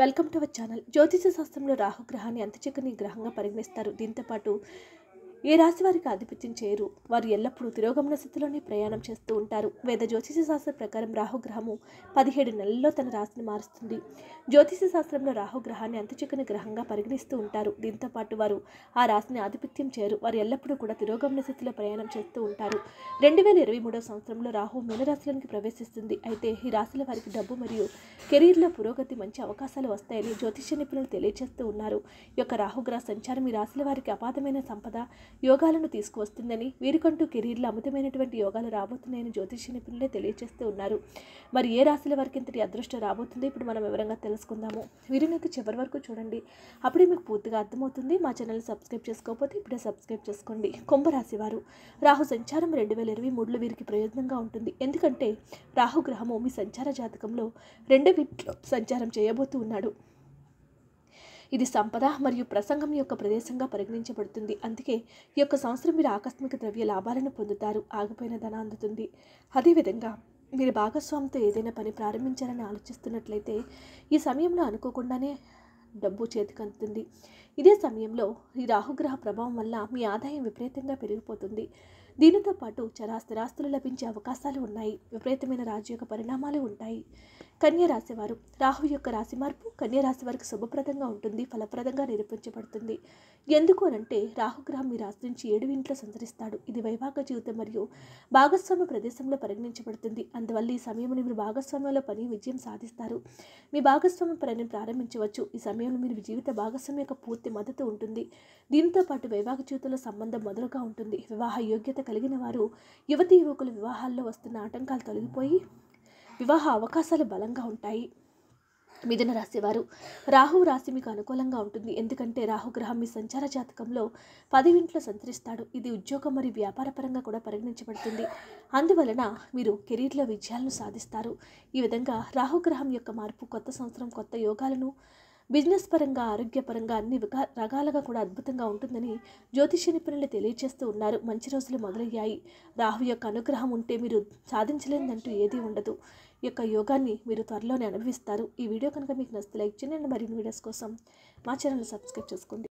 welcome to our channel జ్యోతిష శాస్త్రంలో రాహుగ్రహాన్ని అంతచక్కని గ్రహంగా పరిగణిస్తారు దీంతోపాటు ఏ రాశి వారికి ఆధిపత్యం చేయరు వారు ఎల్లప్పుడూ తిరోగమన స్థితిలోనే ప్రయాణం చేస్తూ ఉంటారు వేద జ్యోతిష శాస్త్రం ప్రకారం రాహుగ్రహము పదిహేడు నెలల్లో తన రాశిని మారుస్తుంది జ్యోతిష శాస్త్రంలో రాహుగ్రహాన్ని అంతుచిక్కని గ్రహంగా పరిగణిస్తూ ఉంటారు దీంతో పాటు వారు ఆ రాశిని ఆధిపత్యం చేయరు వారు ఎల్లప్పుడూ కూడా తిరోగమన స్థితిలో ప్రయాణం చేస్తూ ఉంటారు రెండు వేల ఇరవై మూడవ సంవత్సరంలో రాహు మీనరాశిలోనికి ప్రవేశిస్తుంది అయితే ఈ రాశుల వారికి డబ్బు మరియు కెరీర్లో పురోగతి మంచి అవకాశాలు వస్తాయని జ్యోతిష నిపుణులు తెలియజేస్తూ ఉన్నారు యొక్క రాహుగ్రహ సంచారం ఈ రాశుల వారికి అపాతమైన సంపద యోగాలను తీసుకువస్తుందని వీరికంటూ కెరీర్లో అమితమైనటువంటి యోగాలు రాబోతున్నాయని జ్యోతిష నిపుణులే తెలియజేస్తూ ఉన్నారు మరి ఏ రాశుల వారికి ఇంతటి అదృష్టం రాబోతుందో ఇప్పుడు మనం వివరంగా తెలుసుకుందాము వీడియోకి చివరి వరకు చూడండి అప్పుడే మీకు పూర్తిగా అర్థమవుతుంది మా ఛానల్ సబ్స్క్రైబ్ చేసుకోకపోతే ఇప్పుడే సబ్స్క్రైబ్ చేసుకోండి కుంభరాశి వారు రాహు సంచారం రెండు వేల ఇరవై మూడులో వీరికి ప్రయోజనంగా ఉంటుంది ఎందుకంటే రాహుగ్రహము మీ సంచార జాతకంలో రెండో సంచారం చేయబోతూ ఉన్నాడు ఇది సంపద మరియు ప్రసంగం యొక్క ప్రదేశంగా పరిగణించబడుతుంది అందుకే ఈ యొక్క సంవత్సరం మీరు ఆకస్మిక ద్రవ్య లాభాలను పొందుతారు ఆగిపోయిన ధన అందుతుంది అదేవిధంగా మీరు భాగస్వామితో ఏదైనా పని ప్రారంభించాలని ఆలోచిస్తున్నట్లయితే ఈ సమయంలో అనుకోకుండానే డబ్బు చేతికి అందుతుంది ఇదే సమయంలో ఈ రాహుగ్రహ ప్రభావం వల్ల మీ ఆదాయం విపరీతంగా పెరిగిపోతుంది దీనితో పాటు చరాస్తిరాస్తులు లభించే అవకాశాలు ఉన్నాయి విపరీతమైన యొక్క పరిణామాలు ఉంటాయి కన్య రాశివారు రాహు యొక్క రాశి మార్పు కన్య రాశి వారికి శుభప్రదంగా ఉంటుంది ఫలప్రదంగా నిరూపించబడుతుంది ఎందుకు అనంటే రాహుగ్రహం మీ రాశి నుంచి ఏడు ఇంట్లో సంచరిస్తాడు ఇది వైవాహిక జీవితం మరియు భాగస్వామ్య ప్రదేశంలో పరిగణించబడుతుంది అందువల్ల ఈ సమయంలో మీరు భాగస్వామ్యంలో పని విజయం సాధిస్తారు మీ భాగస్వామ్య పనిని ప్రారంభించవచ్చు ఈ సమయంలో మీరు జీవిత భాగస్వామ్య యొక్క పూర్తి మద్దతు ఉంటుంది దీంతో పాటు వైవాహిక జీవితంలో సంబంధం మొదలుగా ఉంటుంది వివాహ యోగ్యత కలిగిన వారు యువతి యువకుల వివాహాల్లో వస్తున్న ఆటంకాలు తొలగిపోయి వివాహ అవకాశాలు బలంగా ఉంటాయి మిథున రాశివారు రాహు రాశి మీకు అనుకూలంగా ఉంటుంది ఎందుకంటే రాహుగ్రహం మీ సంచార జాతకంలో పదివింట్లో సంచరిస్తాడు ఇది ఉద్యోగం మరియు వ్యాపారపరంగా కూడా పరిగణించబడుతుంది అందువలన మీరు కెరీర్లో విజయాలను సాధిస్తారు ఈ విధంగా రాహుగ్రహం యొక్క మార్పు కొత్త సంవత్సరం కొత్త యోగాలను బిజినెస్ పరంగా ఆరోగ్యపరంగా అన్ని రకాలుగా కూడా అద్భుతంగా ఉంటుందని జ్యోతిష్య నిపుణులు తెలియజేస్తూ ఉన్నారు మంచి రోజులు మొదలయ్యాయి రాహు యొక్క అనుగ్రహం ఉంటే మీరు సాధించలేదంటూ ఏదీ ఉండదు యొక్క యోగాన్ని మీరు త్వరలోనే అనుభవిస్తారు ఈ వీడియో కనుక మీకు నచ్చితే లైక్ చేయండి మరిన్ని వీడియోస్ కోసం మా ఛానల్ సబ్స్క్రైబ్ చేసుకోండి